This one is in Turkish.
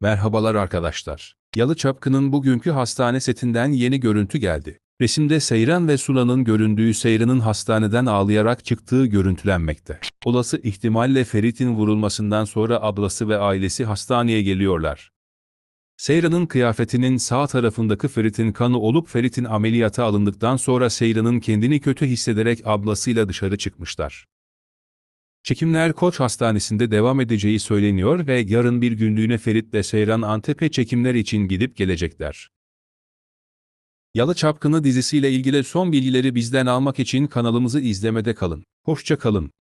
Merhabalar arkadaşlar. Yalı Çapkın'ın bugünkü hastane setinden yeni görüntü geldi. Resimde Seyran ve Sula'nın göründüğü Seyran'ın hastaneden ağlayarak çıktığı görüntülenmekte. Olası ihtimalle Ferit'in vurulmasından sonra ablası ve ailesi hastaneye geliyorlar. Seyran'ın kıyafetinin sağ tarafındaki Ferit'in kanı olup Ferit'in ameliyata alındıktan sonra Seyran'ın kendini kötü hissederek ablasıyla dışarı çıkmışlar. Çekimler Koç Hastanesi'nde devam edeceği söyleniyor ve yarın bir günlüğüne Ferit ve Seyran Antep'e çekimler için gidip gelecekler. Yalı Çapkını dizisiyle ilgili son bilgileri bizden almak için kanalımızı izlemede kalın. Hoşça kalın.